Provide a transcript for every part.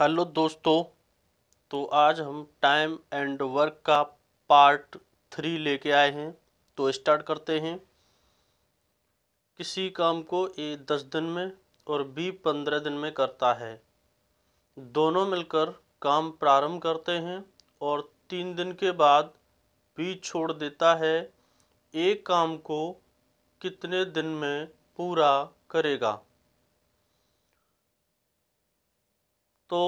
hello दोस्तों तो आज हम टाइम एंड वर्क का पार्ट थ्री लेके आए हैं तो स्टार्ट करते हैं किसी काम को ए दस दिन में और बी पंद्रह दिन में करता है दोनों मिलकर काम प्रारंभ करते हैं और तीन दिन के बाद बी छोड़ देता है एक काम को कितने दिन में पूरा करेगा तो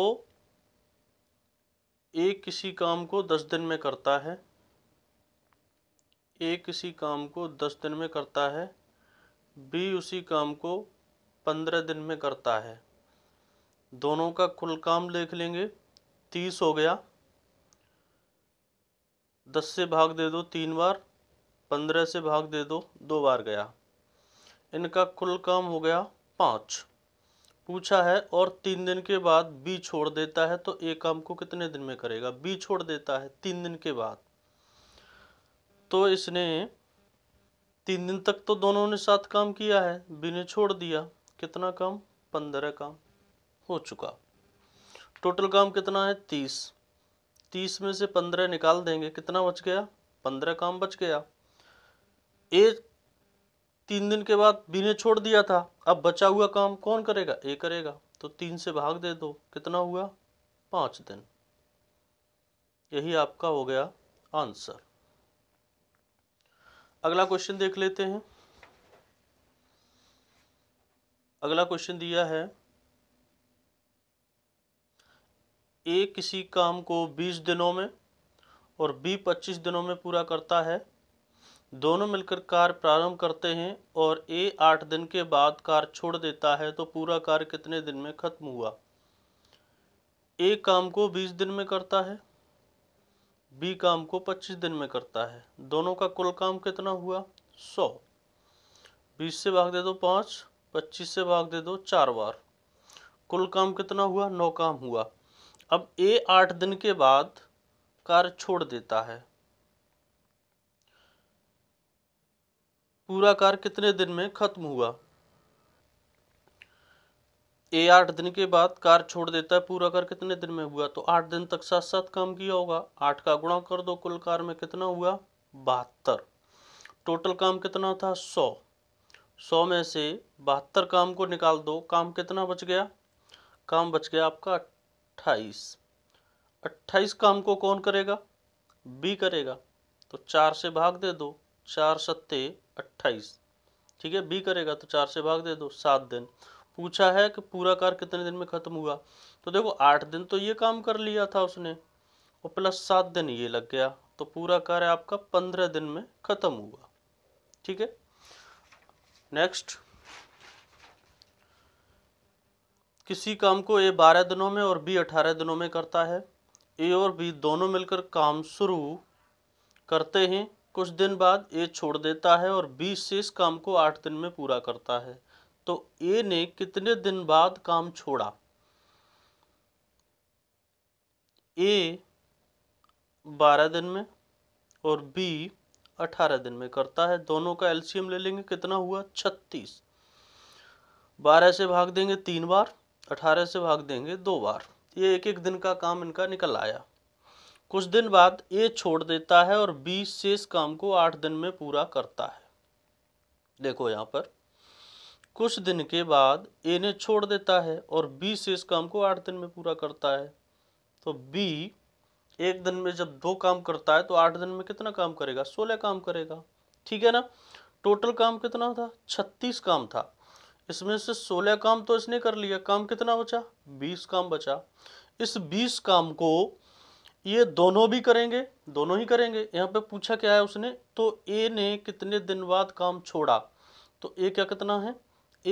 एक किसी काम को दस दिन में करता है ए किसी काम को दस दिन में करता है बी उसी काम को पंद्रह दिन में करता है दोनों का कुल काम देख लेंगे तीस हो गया दस से भाग दे दो तीन बार पंद्रह से भाग दे दो दो बार गया इनका कुल काम हो गया पाँच पूछा है और तीन दिन के बाद बी छोड़ देता है तो ए काम को कितने दिन में करेगा बी छोड़ देता है तीन दिन के बाद तो इसने तीन दिन तक तो दोनों ने साथ काम किया है बी ने छोड़ दिया कितना काम पंद्रह काम हो चुका टोटल काम कितना है तीस तीस में से पंद्रह निकाल देंगे कितना बच गया पंद्रह काम बच गया ए तीन दिन के बाद बी ने छोड़ दिया था अब बचा हुआ काम कौन करेगा ए करेगा तो तीन से भाग दे दो कितना हुआ पाँच दिन यही आपका हो गया आंसर अगला क्वेश्चन देख लेते हैं अगला क्वेश्चन दिया है ए किसी काम को 20 दिनों में और बी 25 दिनों में पूरा करता है दोनों मिलकर कार्य प्रारंभ करते हैं और ए आठ दिन के बाद कार छोड़ देता है तो पूरा कार्य कितने दिन में खत्म हुआ ए काम को बीस दिन में करता है बी काम को पच्चीस दिन में करता है दोनों का कुल काम कितना हुआ सौ बीस से भाग दे दो पाँच पच्चीस से भाग दे दो चार बार कुल काम कितना हुआ नौ काम हुआ अब ए आठ दिन के बाद कार छोड़ देता है पूरा कार्य कितने दिन में खत्म हुआ ए आठ दिन के बाद कार छोड़ देता है पूरा कार्य कितने दिन में हुआ तो आठ दिन तक साथ साथ काम किया होगा आठ का गुणा कर दो कुल कार्य में कितना हुआ बहत्तर टोटल काम कितना था सौ सौ में से बहत्तर काम को निकाल दो काम कितना बच गया काम बच गया आपका अट्ठाईस अट्ठाईस काम को कौन करेगा बी करेगा तो चार से भाग दे दो चार सत्ते अट्ठाईस ठीक है बी करेगा तो चार से भाग दे दो सात दिन पूछा है कि पूरा कार्य कितने दिन में ख़त्म हुआ तो देखो आठ दिन तो ये काम कर लिया था उसने और प्लस सात दिन ये लग गया तो पूरा कार्य आपका पंद्रह दिन में ख़त्म हुआ ठीक है नेक्स्ट किसी काम को ए बारह दिनों में और बी अठारह दिनों में करता है ए और बी दोनों मिलकर काम शुरू करते हैं कुछ दिन बाद ए छोड़ देता है और बी शेष काम को आठ दिन में पूरा करता है तो ए ने कितने दिन बाद काम छोड़ा ए बारह दिन में और बी अठारह दिन में करता है दोनों का एलसीएम ले लेंगे कितना हुआ छत्तीस बारह से भाग देंगे तीन बार अठारह से भाग देंगे दो बार ये एक एक दिन का काम इनका निकल आया कुछ दिन बाद ए छोड़ देता है और बी शेष काम को आठ दिन में पूरा करता है देखो यहाँ पर कुछ दिन के बाद ए ने छोड़ देता है और बी शेष काम को आठ दिन में पूरा करता है तो बी एक दिन में जब दो काम करता है तो आठ दिन में कितना काम करेगा सोलह काम करेगा ठीक है ना टोटल काम कितना था छत्तीस काम था इसमें से सोलह काम तो इसने कर लिया काम कितना बचा बीस काम बचा इस बीस काम को ये दोनों भी करेंगे दोनों ही करेंगे यहाँ पे पूछा क्या है उसने तो ए ने कितने दिन बाद काम छोड़ा तो ए क्या कितना है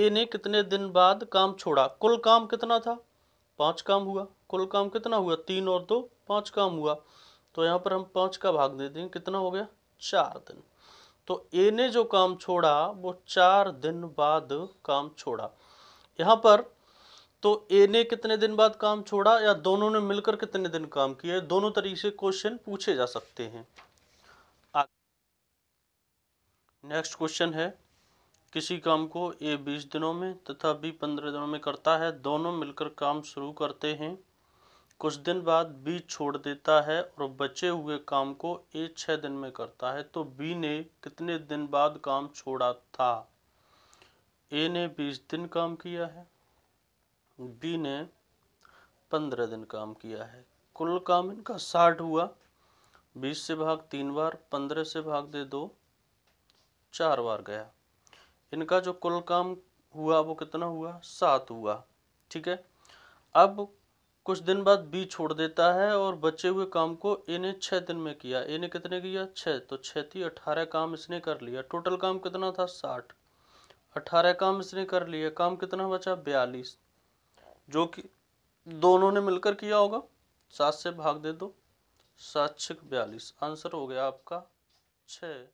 ए ने कितने दिन बाद काम छोड़ा कुल काम कितना था पाँच काम हुआ कुल काम कितना हुआ तीन और दो पाँच काम हुआ तो यहाँ पर हम पाँच का भाग दे देंगे कितना हो गया चार दिन तो ए ने जो काम छोड़ा वो चार दिन बाद काम छोड़ा यहाँ पर तो ए ने कितने दिन बाद काम छोड़ा या दोनों ने मिलकर कितने दिन काम किया दोनों तरीके से क्वेश्चन पूछे जा सकते हैं नेक्स्ट क्वेश्चन है किसी काम को ए बीस दिनों में तथा बी पंद्रह दिनों में करता है दोनों मिलकर काम शुरू करते हैं कुछ दिन बाद बी छोड़ देता है और बचे हुए काम को ए छः दिन में करता है तो बी ने कितने दिन बाद काम छोड़ा था ए ने बीस दिन काम किया है डी ने पंद्रह दिन काम किया है कुल काम इनका साठ हुआ बीस से भाग तीन बार पंद्रह से भाग दे दो चार बार गया इनका जो कुल काम हुआ वो कितना हुआ सात हुआ ठीक है अब कुछ दिन बाद बी छोड़ देता है और बचे हुए काम को ए ने छः दिन में किया ए ने कितने किया छः तो छः थी अठारह काम इसने कर लिया टोटल काम कितना था साठ अठारह काम इसने कर लिया काम कितना बचा बयालीस जो कि दोनों ने मिलकर किया होगा सात से भाग दे दो सात छः बयालीस आंसर हो गया आपका छः